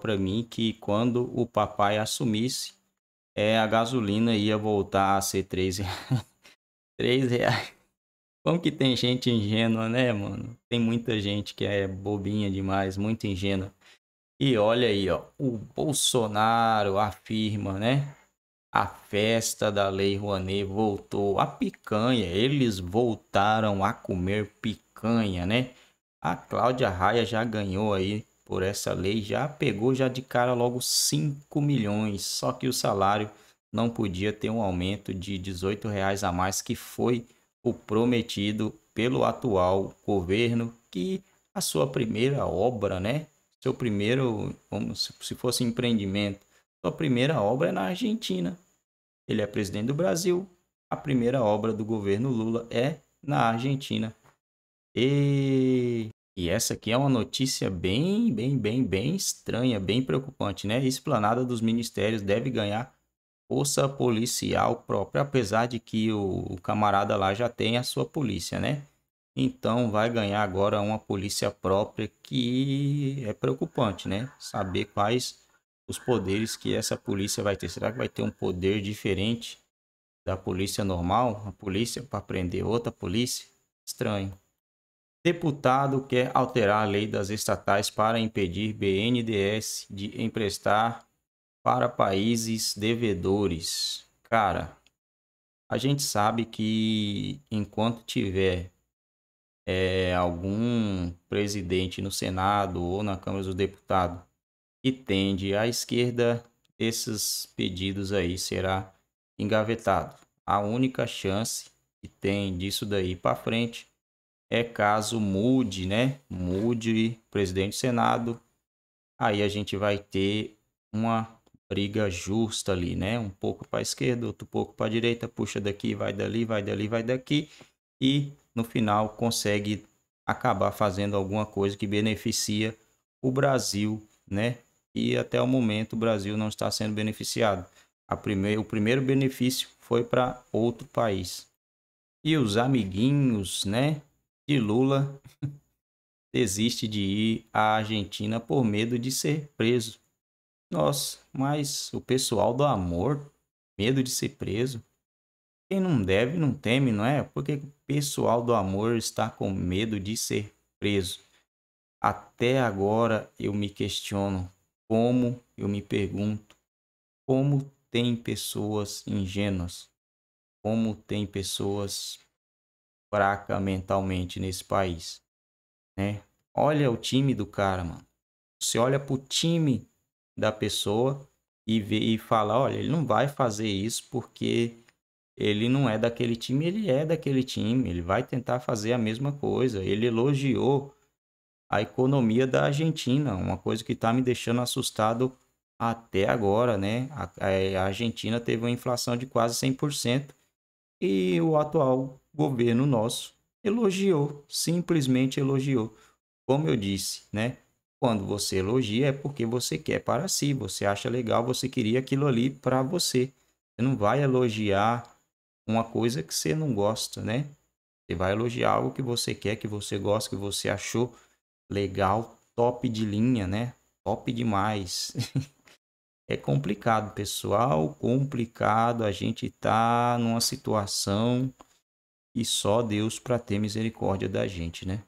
para mim que quando o papai assumisse, é, a gasolina ia voltar a ser 3 reais. 3 reais. Como que tem gente ingênua, né, mano? Tem muita gente que é bobinha demais, muito ingênua. E olha aí, ó, o Bolsonaro afirma, né? A festa da Lei Rouanet voltou. A picanha, eles voltaram a comer picanha, né? A Cláudia Raia já ganhou aí por essa lei já pegou já de cara logo 5 milhões, só que o salário não podia ter um aumento de 18 reais a mais que foi o prometido pelo atual governo que a sua primeira obra, né? Seu primeiro, como se fosse empreendimento, sua primeira obra é na Argentina. Ele é presidente do Brasil. A primeira obra do governo Lula é na Argentina. E e essa aqui é uma notícia bem, bem, bem, bem estranha, bem preocupante, né? Esplanada dos ministérios deve ganhar força policial própria, apesar de que o, o camarada lá já tem a sua polícia, né? Então vai ganhar agora uma polícia própria que é preocupante, né? Saber quais os poderes que essa polícia vai ter. Será que vai ter um poder diferente da polícia normal? A polícia para prender outra polícia? Estranho. Deputado quer alterar a lei das estatais para impedir BNDES de emprestar para países devedores. Cara, a gente sabe que enquanto tiver é, algum presidente no Senado ou na Câmara dos Deputados que tende à esquerda, esses pedidos aí será engavetado. A única chance que tem disso daí para frente é caso mude, né? Mude presidente do Senado, aí a gente vai ter uma briga justa ali, né? Um pouco para a esquerda, outro pouco para a direita, puxa daqui, vai dali, vai dali, vai daqui e no final consegue acabar fazendo alguma coisa que beneficia o Brasil, né? E até o momento o Brasil não está sendo beneficiado. A primeir, o primeiro benefício foi para outro país. E os amiguinhos, né? de Lula desiste de ir à Argentina por medo de ser preso. Nossa, mas o pessoal do amor, medo de ser preso. Quem não deve não teme, não é? Porque o pessoal do amor está com medo de ser preso. Até agora eu me questiono como, eu me pergunto, como tem pessoas ingênuas, como tem pessoas fraca mentalmente nesse país, né? Olha o time do cara, mano. Você olha pro time da pessoa e vê e fala, olha, ele não vai fazer isso porque ele não é daquele time, ele é daquele time, ele vai tentar fazer a mesma coisa. Ele elogiou a economia da Argentina, uma coisa que está me deixando assustado até agora, né? A, a, Argentina teve uma inflação de quase 100% e o atual governo nosso elogiou, simplesmente elogiou. Como eu disse, né? Quando você elogia é porque você quer para si, você acha legal, você queria aquilo ali para você. Você não vai elogiar uma coisa que você não gosta, né? Você vai elogiar algo que você quer, que você gosta, que você achou legal, top de linha, né? Top demais. é complicado, pessoal, complicado. A gente tá numa situação e só Deus para ter misericórdia da gente, né?